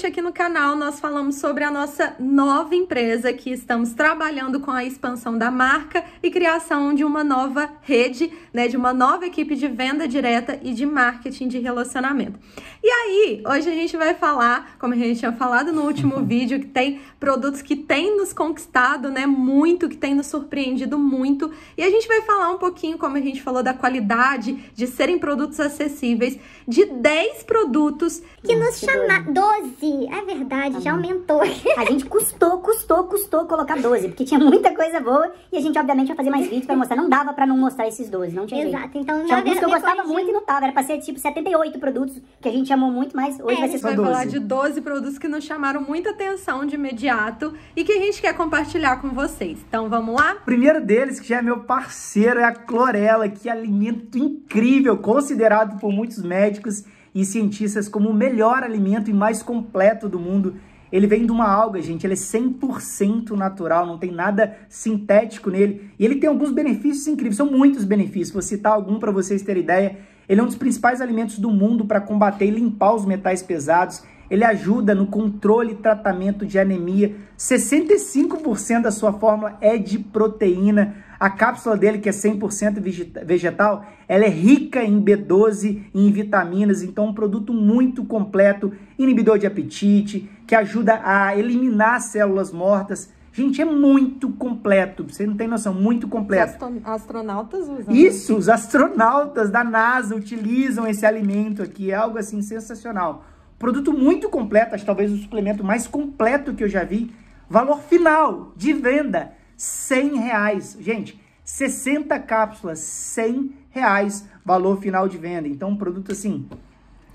Recentemente aqui no canal nós falamos sobre a nossa nova empresa que estamos trabalhando com a expansão da marca e criação de uma nova rede, né, de uma nova equipe de venda direta e de marketing de relacionamento. E aí, hoje a gente vai falar, como a gente tinha falado no último uhum. vídeo, que tem produtos que tem nos conquistado, né, muito, que tem nos surpreendido muito, e a gente vai falar um pouquinho como a gente falou da qualidade, de serem produtos acessíveis, de 10 produtos que nos chamaram 12 é a verdade tá já aumentou. A gente custou, custou, custou colocar 12, porque tinha muita coisa boa e a gente, obviamente, ia fazer mais vídeos pra mostrar. Não dava pra não mostrar esses 12, não tinha Exato, jeito. então... Tinha alguns que eu gostava muito e não tava, era pra ser, tipo, 78 produtos, que a gente amou muito, mas hoje é, vai ser só 12. vai falar de 12 produtos que nos chamaram muita atenção de imediato e que a gente quer compartilhar com vocês. Então, vamos lá? O primeiro deles, que já é meu parceiro, é a Clorela, que é alimento incrível, considerado por muitos médicos e cientistas como o melhor alimento e mais completo do mundo. Ele vem de uma alga, gente, ele é 100% natural, não tem nada sintético nele. E ele tem alguns benefícios incríveis, são muitos benefícios. Vou citar algum para vocês terem ideia. Ele é um dos principais alimentos do mundo para combater e limpar os metais pesados. Ele ajuda no controle e tratamento de anemia. 65% da sua fórmula é de proteína. A cápsula dele, que é 100% vegetal, ela é rica em B12 e em vitaminas, então um produto muito completo, inibidor de apetite, que ajuda a eliminar células mortas. Gente, é muito completo. Você não tem noção, muito completo. Os astronautas usam. Isso, os astronautas da NASA utilizam esse alimento aqui. É algo assim sensacional. Produto muito completo, acho talvez o suplemento mais completo que eu já vi. Valor final de venda, 100 reais. Gente, 60 cápsulas, 100 reais valor final de venda. Então, um produto assim,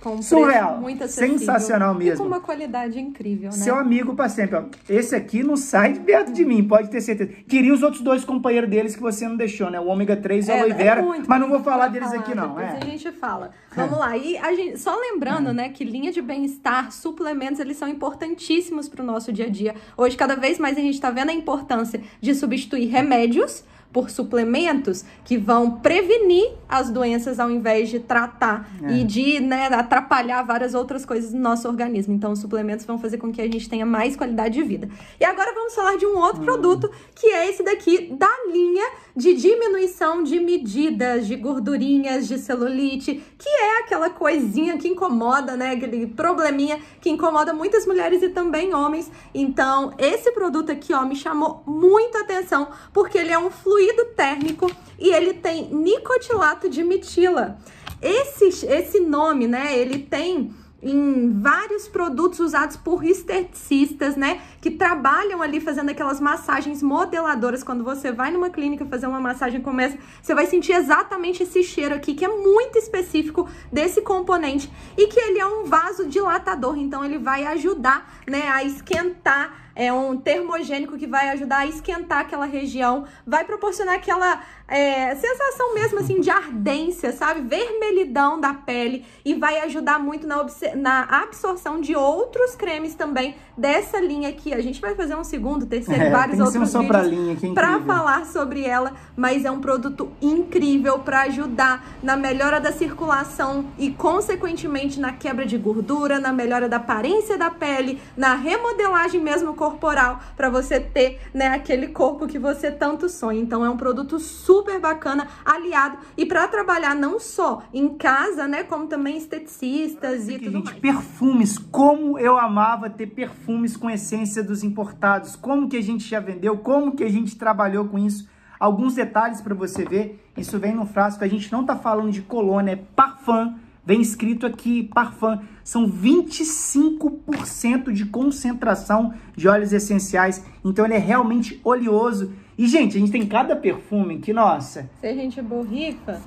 com um Surreal. muito Sensacional mesmo. E com uma qualidade incrível, né? Seu amigo para sempre. Ó. Esse aqui não sai de perto de mim, pode ter certeza. Queria os outros dois companheiros deles que você não deixou, né? O ômega 3 e é, o aloe é vera, é mas não vou falar deles falar, aqui não. É. a gente fala. É. Vamos lá. E gente, só lembrando, é. né, que linha de bem-estar, suplementos, eles são importantíssimos para o nosso dia a dia. Hoje, cada vez mais a gente está vendo a importância de substituir remédios por suplementos que vão prevenir as doenças ao invés de tratar é. e de né, atrapalhar várias outras coisas no nosso organismo. Então, os suplementos vão fazer com que a gente tenha mais qualidade de vida. E agora vamos falar de um outro hum. produto que é esse daqui da linha de diminuição de medidas, de gordurinhas, de celulite, que é aquela coisinha que incomoda, né? Aquele probleminha que incomoda muitas mulheres e também homens. Então, esse produto aqui, ó, me chamou muita atenção porque ele é um fluido fluido térmico e ele tem nicotilato de metila. Esse, esse nome, né, ele tem em vários produtos usados por esteticistas, né? Que trabalham ali fazendo aquelas massagens modeladoras. Quando você vai numa clínica fazer uma massagem como essa, você vai sentir exatamente esse cheiro aqui, que é muito específico desse componente. E que ele é um vaso dilatador, então ele vai ajudar, né, a esquentar é um termogênico que vai ajudar a esquentar aquela região, vai proporcionar aquela é, sensação mesmo assim de ardência, sabe? Vermelhidão da pele e vai ajudar muito na, na absorção de outros cremes também dessa linha aqui. A gente vai fazer um segundo, terceiro, é, vários outros só vídeos pra, linha, aqui, pra falar sobre ela, mas é um produto incrível para ajudar na melhora da circulação e consequentemente na quebra de gordura, na melhora da aparência da pele, na remodelagem mesmo com corporal para você ter, né, aquele corpo que você tanto sonha. Então é um produto super bacana, aliado e para trabalhar não só em casa, né, como também esteticistas e tudo gente, mais. Perfumes, como eu amava ter perfumes com essência dos importados. Como que a gente já vendeu, como que a gente trabalhou com isso. Alguns detalhes para você ver. Isso vem no frasco, a gente não tá falando de colônia, é parfum vem escrito aqui, Parfum, são 25% de concentração de óleos essenciais. Então ele é realmente oleoso. E, gente, a gente tem cada perfume que, nossa. Se a gente borrifa.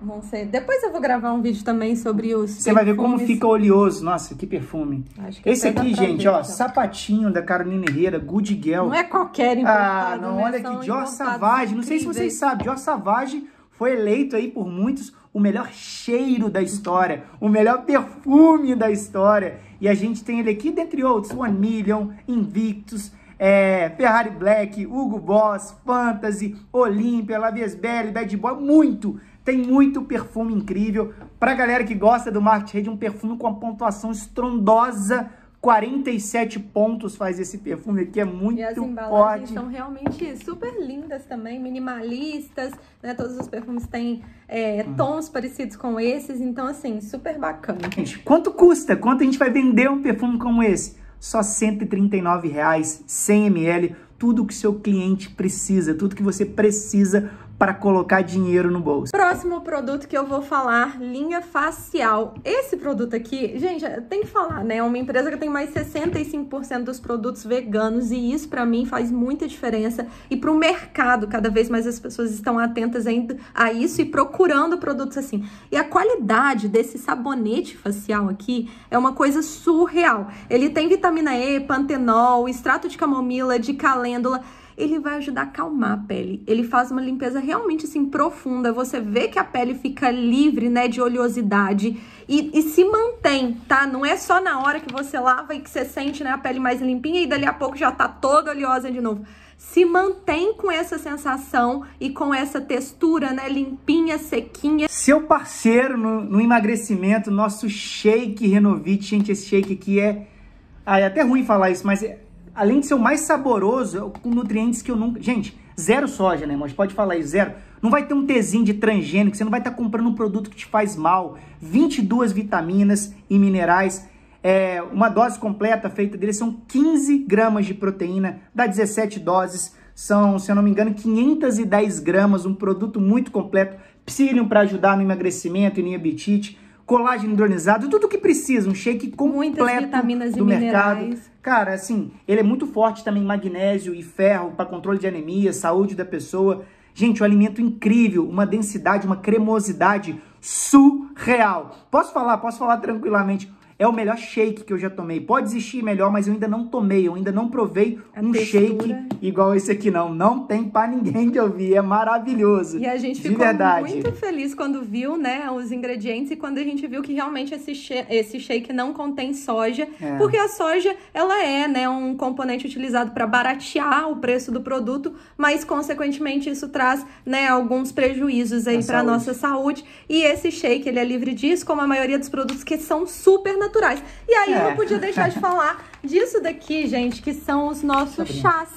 Não sei. Depois eu vou gravar um vídeo também sobre os. Você perfumes. vai ver como fica oleoso. Nossa, que perfume. Que Esse aqui, gente, ó, então. sapatinho da Carolina Herrera, Good Girl. Não é qualquer ah, importado. Ah, não, né? olha aqui, Dior Savage. Incríveis. Não sei se vocês sabem, Dior Savage foi eleito aí por muitos o melhor cheiro da história, o melhor perfume da história. E a gente tem ele aqui, dentre outros, One Million, Invictus, é, Ferrari Black, Hugo Boss, Fantasy, Olympia, Laviesbelli, Bad Boy, muito. Tem muito perfume incrível. Pra galera que gosta do Market rede, um perfume com uma pontuação estrondosa 47 pontos faz esse perfume aqui, é muito forte. E as embalagens são realmente super lindas também, minimalistas, né? Todos os perfumes têm é, uhum. tons parecidos com esses, então assim, super bacana. Gente, quanto custa? Quanto a gente vai vender um perfume como esse? Só R$ 139,00, 100ml, tudo que seu cliente precisa, tudo que você precisa para colocar dinheiro no bolso. Próximo produto que eu vou falar, linha facial. Esse produto aqui, gente, tem que falar, né? É uma empresa que tem mais 65% dos produtos veganos e isso para mim faz muita diferença e para o mercado cada vez mais as pessoas estão atentas ainda a isso e procurando produtos assim. E a qualidade desse sabonete facial aqui é uma coisa surreal. Ele tem vitamina E, pantenol, extrato de camomila, de calêndula ele vai ajudar a acalmar a pele. Ele faz uma limpeza realmente assim profunda. Você vê que a pele fica livre, né, de oleosidade e, e se mantém, tá? Não é só na hora que você lava e que você sente, né, a pele mais limpinha e dali a pouco já tá toda oleosa de novo se mantém com essa sensação e com essa textura, né? Limpinha, sequinha. Seu parceiro no, no emagrecimento, nosso shake Renovit, gente, esse shake aqui é. Ah, é até ruim falar isso, mas é além de ser o mais saboroso, é com nutrientes que eu nunca... Gente, zero soja, né, irmão? A gente pode falar aí, zero. Não vai ter um tezinho de transgênico, você não vai estar tá comprando um produto que te faz mal. 22 vitaminas e minerais. É, uma dose completa feita dele são 15 gramas de proteína, dá 17 doses, são, se eu não me engano, 510 gramas, um produto muito completo. Psyllium para ajudar no emagrecimento e no apetite colágeno hidronizado, tudo o que precisa, um shake completo Muitas vitaminas do e mercado. Minerais. Cara, assim, ele é muito forte também magnésio e ferro para controle de anemia, saúde da pessoa. Gente, um alimento incrível, uma densidade, uma cremosidade surreal. Posso falar, posso falar tranquilamente é o melhor shake que eu já tomei. Pode existir melhor, mas eu ainda não tomei, eu ainda não provei a um textura. shake igual esse aqui não. Não tem para ninguém que eu vi, é maravilhoso. E a gente ficou verdade. muito feliz quando viu, né, os ingredientes e quando a gente viu que realmente esse shake, esse shake não contém soja, é. porque a soja ela é, né, um componente utilizado para baratear o preço do produto, mas consequentemente isso traz, né, alguns prejuízos aí para nossa saúde. E esse shake ele é livre disso, como a maioria dos produtos que são super naturais naturais. E aí é. eu não podia deixar de falar disso daqui, gente, que são os nossos chás.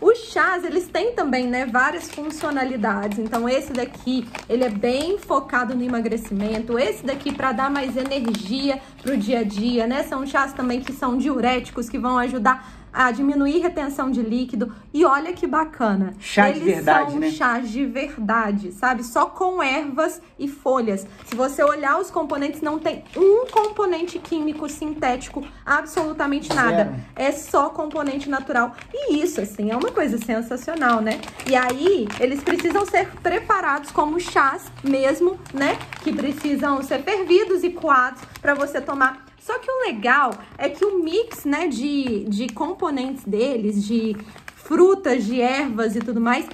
Os chás, eles têm também, né, várias funcionalidades. Então, esse daqui, ele é bem focado no emagrecimento. Esse daqui para dar mais energia pro dia a dia, né? São chás também que são diuréticos, que vão ajudar a diminuir retenção de líquido. E olha que bacana. Chá Eles de verdade, são né? chás de verdade, sabe? Só com ervas e folhas. Se você olhar os componentes, não tem um componente químico sintético, absolutamente nada. É, é só componente natural. E isso, assim, é uma coisa sensacional, né? E aí, eles precisam ser preparados como chás mesmo, né? Que precisam ser fervidos e coados para você tomar só que o legal é que o mix, né, de, de componentes deles, de frutas, de ervas e tudo mais,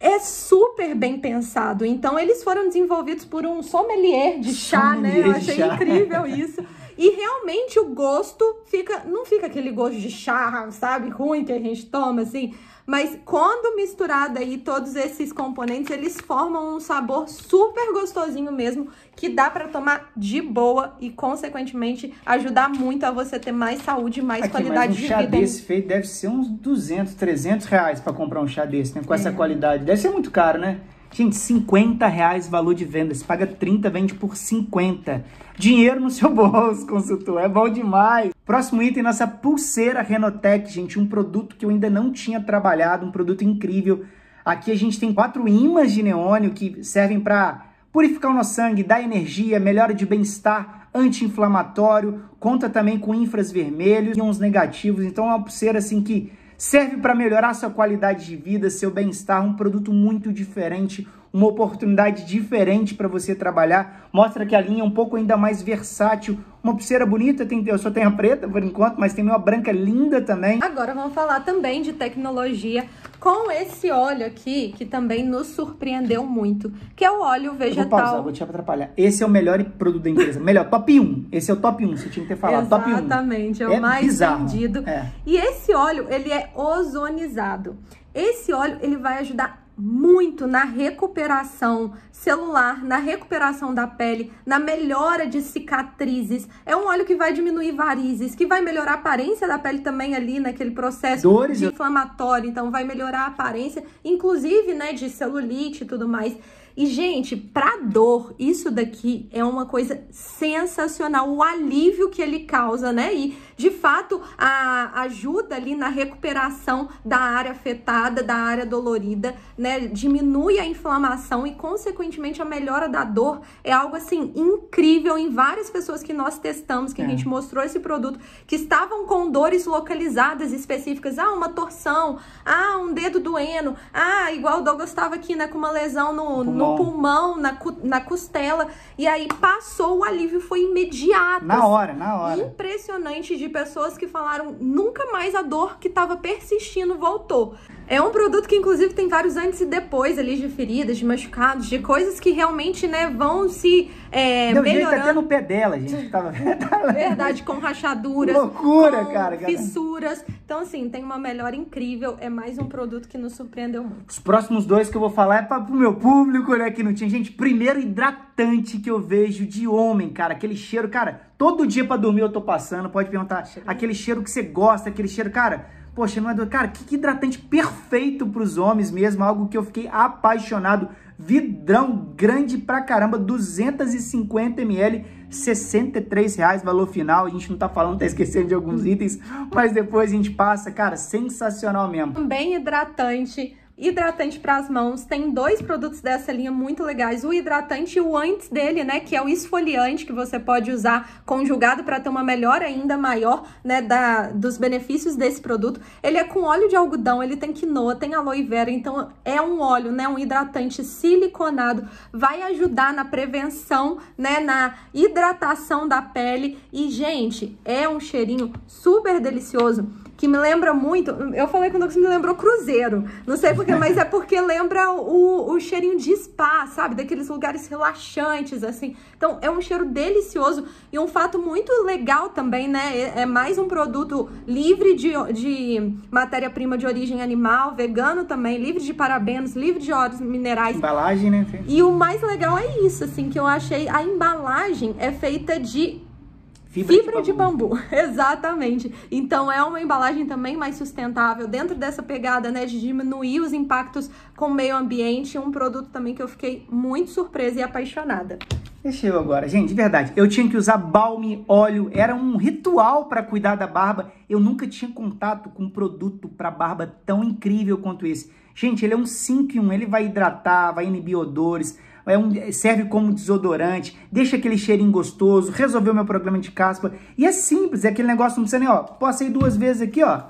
é super bem pensado. Então, eles foram desenvolvidos por um sommelier de chá, sommelier né? Eu achei chá. incrível isso. E realmente o gosto fica, não fica aquele gosto de chá, sabe, ruim que a gente toma assim, mas quando misturado aí todos esses componentes, eles formam um sabor super gostosinho mesmo, que dá para tomar de boa e consequentemente ajudar muito a você ter mais saúde, mais Aqui, qualidade mas um de vida. Um chá desse feito deve ser uns 200, 300 reais para comprar um chá desse, né? Com é. essa qualidade, deve ser muito caro, né? Gente, 50 reais valor de venda. Você paga 30, vende por 50. Dinheiro no seu bolso, consultor. É bom demais. Próximo item, nossa pulseira Renotec, gente. Um produto que eu ainda não tinha trabalhado, um produto incrível. Aqui a gente tem quatro ímãs de neônio que servem para purificar o nosso sangue, dar energia, melhora de bem-estar, anti-inflamatório, conta também com infras vermelhos, uns negativos. Então é uma pulseira assim que serve para melhorar sua qualidade de vida, seu bem-estar, um produto muito diferente, uma oportunidade diferente para você trabalhar. Mostra que a linha é um pouco ainda mais versátil. Uma pulseira bonita, tem, eu só tenho a preta por enquanto, mas tem uma branca linda também. Agora vamos falar também de tecnologia com esse óleo aqui, que também nos surpreendeu muito, que é o óleo vegetal. Eu vou pausar, vou te atrapalhar. Esse é o melhor produto da empresa. melhor, top 1. Esse é o top 1, você tinha que ter falado. Exatamente, top 1. Exatamente, é o é mais bizarro. vendido. É. E esse óleo, ele é ozonizado. Esse óleo, ele vai ajudar muito na recuperação celular, na recuperação da pele, na melhora de cicatrizes. É um óleo que vai diminuir varizes, que vai melhorar a aparência da pele também ali naquele processo Dores. de inflamatório, então vai melhorar a aparência, inclusive, né, de celulite e tudo mais. E gente, para dor, isso daqui é uma coisa sensacional, o alívio que ele causa, né? E de fato a, ajuda ali na recuperação da área afetada, da área dolorida, né? Diminui a inflamação e, consequentemente, a melhora da dor é algo assim incrível em várias pessoas que nós testamos, que é. a gente mostrou esse produto, que estavam com dores localizadas específicas, ah, uma torção, ah, um dedo doendo, ah, igual o Douglas estava aqui, né, com uma lesão no pulmão, no pulmão na, na costela, e aí passou, o alívio foi imediato. Na hora, na hora. Impressionante de de pessoas que falaram nunca mais a dor que estava persistindo voltou. É um produto que, inclusive, tem vários antes e depois ali de feridas, de machucados, de coisas que realmente, né, vão se é, Deu tá melhorando. Jeito até no pé dela, gente. Tava... Verdade, com rachaduras. Loucura, com cara, cara. Fissuras. Então, assim, tem uma melhora incrível. É mais um produto que nos surpreendeu muito. Os próximos dois que eu vou falar é para o meu público, né, que não tinha. Gente, primeiro hidratante que eu vejo de homem, cara. Aquele cheiro, cara, todo dia para dormir eu tô passando. Pode perguntar. Cheiro. Aquele cheiro que você gosta, aquele cheiro, cara Poxa, não é do... Cara, que hidratante perfeito para os homens mesmo, algo que eu fiquei apaixonado. Vidrão grande pra caramba, 250 ml, 63 reais valor final. A gente não tá falando, tá esquecendo de alguns itens, mas depois a gente passa, cara, sensacional mesmo. Também hidratante Hidratante para as mãos, tem dois produtos dessa linha muito legais, o hidratante e o antes dele, né, que é o esfoliante que você pode usar conjugado para ter uma melhora ainda maior, né, da, dos benefícios desse produto. Ele é com óleo de algodão, ele tem quinoa, tem aloe vera, então é um óleo, né, um hidratante siliconado, vai ajudar na prevenção, né, na hidratação da pele e, gente, é um cheirinho super delicioso que me lembra muito. Eu falei com o Douglas me lembrou cruzeiro. Não sei porquê, mas é porque lembra o, o cheirinho de spa, sabe? Daqueles lugares relaxantes, assim. Então é um cheiro delicioso e um fato muito legal também, né? É, é mais um produto livre de, de matéria-prima de origem animal, vegano também, livre de parabenos, livre de óleos minerais. Embalagem, né? E o mais legal é isso, assim, que eu achei. A embalagem é feita de Fibra, Fibra de, bambu. de, bambu. exatamente. Então é uma embalagem também mais sustentável, dentro dessa pegada, né, de diminuir os impactos com o meio ambiente, um produto também que eu fiquei muito surpresa e apaixonada. Deixa eu agora. Gente, de verdade, eu tinha que usar balme, óleo, era um ritual para cuidar da barba. Eu nunca tinha contato com um produto para barba tão incrível quanto esse. Gente, ele é um 5 em 1, ele vai hidratar, vai inibir odores, é um, serve como desodorante, deixa aquele cheirinho gostoso, resolveu meu problema de caspa. E é simples, é aquele negócio, não precisa nem, ó, passei duas vezes aqui, ó,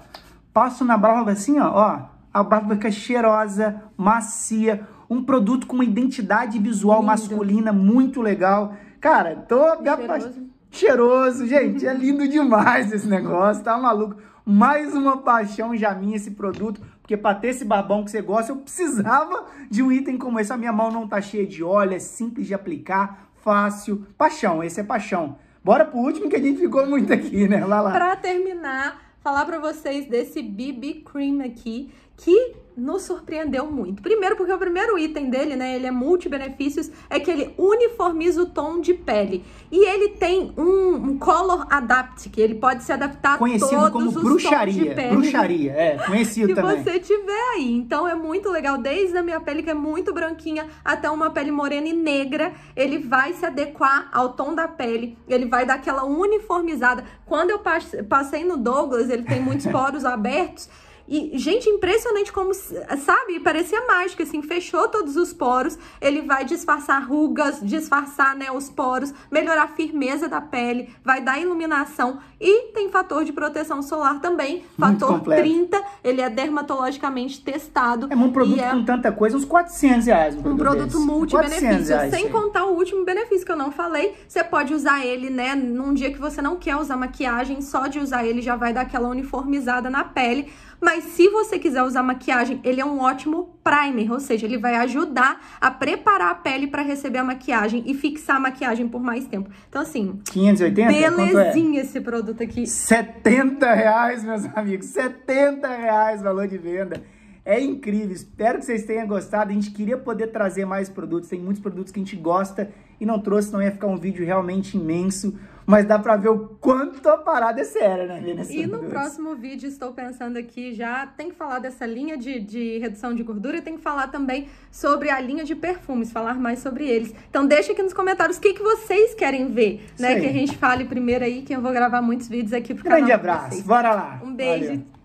passo na barba assim, ó, ó, a barba fica cheirosa, macia, um produto com uma identidade visual lindo. masculina muito legal. Cara, tô... cheiroso, cheiroso, gente, é lindo demais esse negócio, tá maluco? Mais uma paixão já minha esse produto. Porque para ter esse barbão que você gosta, eu precisava de um item como esse. A minha mão não tá cheia de óleo, é simples de aplicar, fácil. Paixão, esse é paixão. Bora pro último que a gente ficou muito aqui, né? lá lá. Pra terminar, falar pra vocês desse BB Cream aqui, que nos surpreendeu muito. Primeiro, porque o primeiro item dele, né, ele é multi-benefícios, é que ele uniformiza o tom de pele. E ele tem um, um color adapt, que ele pode se adaptar Conhecido a todos como os bruxaria, tons de pele. Bruxaria, é, conhecido que também. Que você tiver aí. Então é muito legal, desde a minha pele, que é muito branquinha, até uma pele morena e negra, ele vai se adequar ao tom da pele, ele vai dar aquela uniformizada. Quando eu passei no Douglas, ele tem muitos poros abertos, e, gente, impressionante como, sabe, parecia mágica, assim, fechou todos os poros, ele vai disfarçar rugas, disfarçar, né, os poros, melhorar a firmeza da pele, vai dar iluminação e tem fator de proteção solar também, muito fator completo. 30, ele é dermatologicamente testado. É um produto é com tanta coisa, uns 400 reais. Um, um produto multi-benefício, sem sim. contar o último benefício que eu não falei, você pode usar ele, né, num dia que você não quer usar maquiagem, só de usar ele já vai dar aquela uniformizada na pele, mas se você quiser usar maquiagem, ele é um ótimo primer, ou seja, ele vai ajudar a preparar a pele para receber a maquiagem e fixar a maquiagem por mais tempo. Então, assim... 580? Belezinha é? esse produto aqui. 70 reais, meus amigos. 70 reais valor de venda. É incrível, espero que vocês tenham gostado. A gente queria poder trazer mais produtos, tem muitos produtos que a gente gosta e não trouxe, não ia ficar um vídeo realmente imenso. Mas dá pra ver o quanto a parada é séria, né, Vanessa? E no próximo vídeo, estou pensando aqui já, tem que falar dessa linha de, de redução de gordura e tem que falar também sobre a linha de perfumes, falar mais sobre eles. Então deixa aqui nos comentários o que, que vocês querem ver, né? Que a gente fale primeiro aí, que eu vou gravar muitos vídeos aqui pro Grande canal. Grande abraço, bora lá. Um beijo. Valeu.